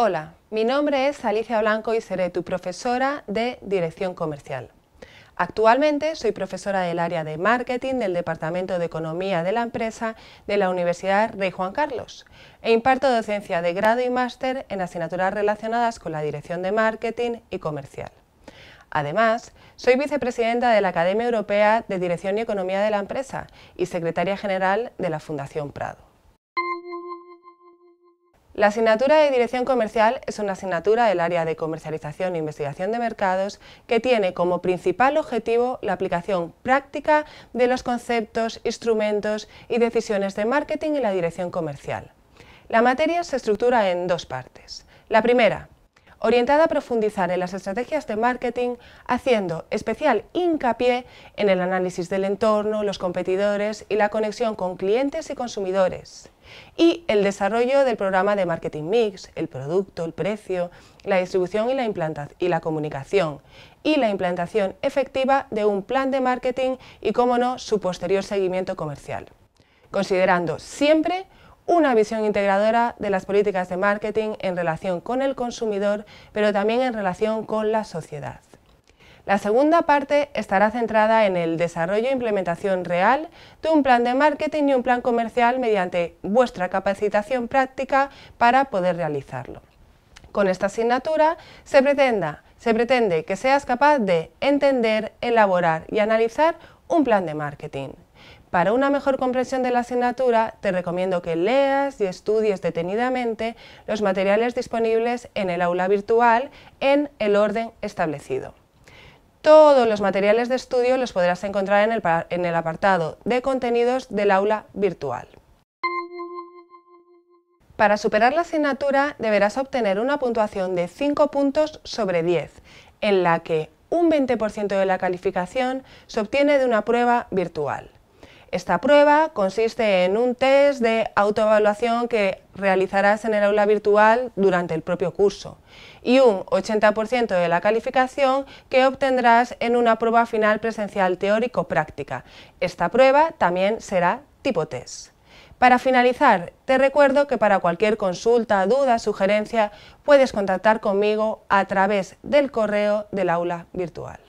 Hola, mi nombre es Alicia Blanco y seré tu profesora de Dirección Comercial. Actualmente soy profesora del área de marketing del Departamento de Economía de la empresa de la Universidad Rey Juan Carlos e imparto docencia de grado y máster en asignaturas relacionadas con la dirección de marketing y comercial. Además, soy vicepresidenta de la Academia Europea de Dirección y Economía de la empresa y secretaria general de la Fundación Prado. La asignatura de Dirección Comercial es una asignatura del área de comercialización e investigación de mercados que tiene como principal objetivo la aplicación práctica de los conceptos, instrumentos y decisiones de marketing en la dirección comercial. La materia se estructura en dos partes. La primera, orientada a profundizar en las estrategias de marketing, haciendo especial hincapié en el análisis del entorno, los competidores y la conexión con clientes y consumidores y el desarrollo del programa de marketing mix, el producto, el precio, la distribución y la, y la comunicación, y la implantación efectiva de un plan de marketing y, como no, su posterior seguimiento comercial, considerando siempre una visión integradora de las políticas de marketing en relación con el consumidor, pero también en relación con la sociedad. La segunda parte estará centrada en el desarrollo e implementación real de un plan de marketing y un plan comercial mediante vuestra capacitación práctica para poder realizarlo. Con esta asignatura se, pretenda, se pretende que seas capaz de entender, elaborar y analizar un plan de marketing. Para una mejor comprensión de la asignatura, te recomiendo que leas y estudies detenidamente los materiales disponibles en el aula virtual en el orden establecido. Todos los materiales de estudio los podrás encontrar en el, apartado de contenidos del aula virtual. Para superar la asignatura deberás obtener una puntuación de 5 puntos sobre 10, en la que un 20% de la calificación se obtiene de una prueba virtual. Esta prueba consiste en un test de autoevaluación que realizarás en el aula virtual durante el propio curso y un 80% de la calificación que obtendrás en una prueba final presencial teórico-práctica. Esta prueba también será tipo test. Para finalizar, te recuerdo que para cualquier consulta, duda, sugerencia, puedes contactar conmigo a través del correo del aula virtual.